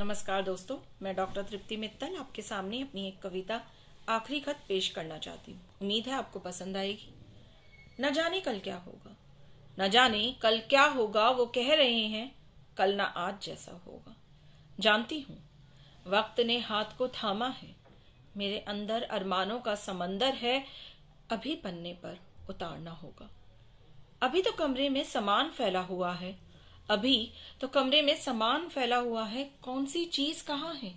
नमस्कार दोस्तों मैं डॉक्टर तृप्ति मित्तल आपके सामने अपनी एक कविता आखिरी खत पेश करना चाहती हूँ उम्मीद है आपको पसंद आएगी न जाने कल क्या होगा न जाने कल क्या होगा वो कह रहे हैं कल ना आज जैसा होगा जानती हूँ वक्त ने हाथ को थामा है मेरे अंदर अरमानों का समंदर है अभी पन्ने पर उतारना होगा अभी तो कमरे में सामान फैला हुआ है अभी तो कमरे में सामान फैला हुआ है कौन सी चीज कहाँ है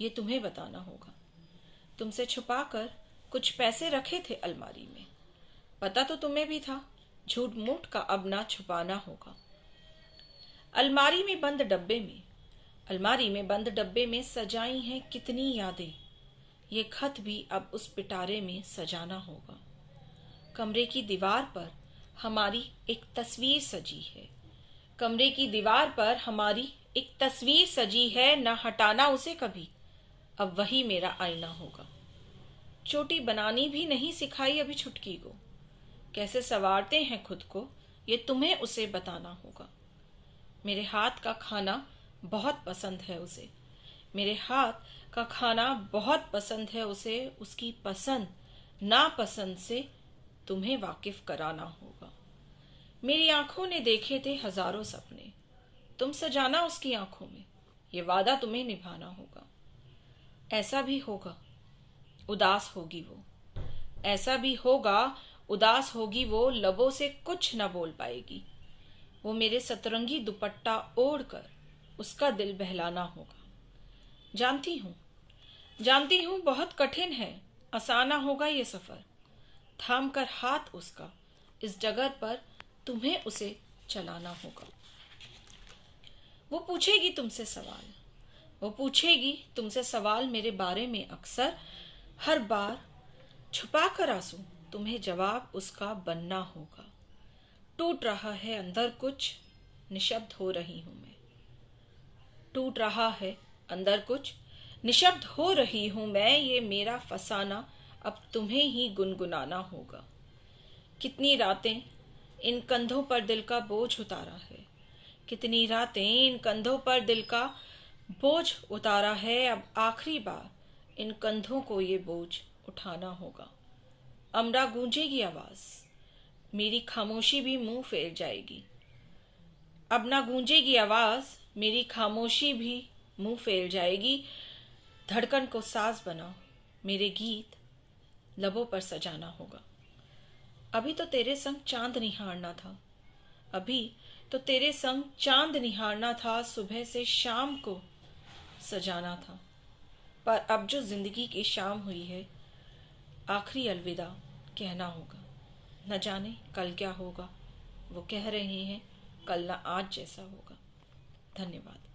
ये तुम्हें बताना होगा तुमसे छुपाकर कुछ पैसे रखे थे अलमारी में पता तो तुम्हें भी था झूठ मूठ का अब ना छुपाना होगा अलमारी में बंद डब्बे में अलमारी में बंद डब्बे में सजाई हैं कितनी यादें ये खत भी अब उस पिटारे में सजाना होगा कमरे की दीवार पर हमारी एक तस्वीर सजी है कमरे की दीवार पर हमारी एक तस्वीर सजी है न हटाना उसे कभी अब वही मेरा आईना होगा चोटी बनानी भी नहीं सिखाई अभी छुटकी को कैसे सवारते हैं खुद को ये तुम्हें उसे बताना होगा मेरे हाथ का खाना बहुत पसंद है उसे मेरे हाथ का खाना बहुत पसंद है उसे उसकी पसंद नापसंद से तुम्हें वाकिफ कराना होगा मेरी आंखों ने देखे थे हजारों सपने तुम सजाना उसकी आंखों में ये वादा तुम्हें निभाना होगा ऐसा भी होगा उदास होगी वो ऐसा भी होगा उदास होगी वो लबों से कुछ न बोल पाएगी वो मेरे सतरंगी दुपट्टा ओढ़ कर उसका दिल बहलाना होगा जानती हूँ जानती हूँ बहुत कठिन है आसाना होगा ये सफर थाम कर हाथ उसका इस जगह पर तुम्हें उसे चलाना होगा वो पूछेगी तुमसे सवाल वो पूछेगी तुमसे सवाल मेरे बारे में अक्सर हर बार छुपा कर आंसू तुम्हें जवाब उसका बनना होगा टूट रहा है अंदर कुछ निशब्द हो रही हूं मैं टूट रहा है अंदर कुछ निशब्द हो रही हूं मैं ये मेरा फसाना अब तुम्हें ही गुनगुनाना होगा कितनी रातें इन कंधों पर दिल का बोझ उतारा है कितनी रातें इन कंधों पर दिल का बोझ उतारा है अब आखिरी बार इन कंधों को ये बोझ उठाना होगा अमरा गूंजेगी आवाज मेरी खामोशी भी मुंह फेर जाएगी अब ना गूंजेगी आवाज मेरी खामोशी भी मुंह फेर जाएगी धड़कन को सास बना मेरे गीत लबों पर सजाना होगा अभी तो तेरे संग चांद निहारना था अभी तो तेरे संग चांद निहारना था सुबह से शाम को सजाना था पर अब जो जिंदगी की शाम हुई है आखिरी अलविदा कहना होगा न जाने कल क्या होगा वो कह रहे हैं कल ना आज जैसा होगा धन्यवाद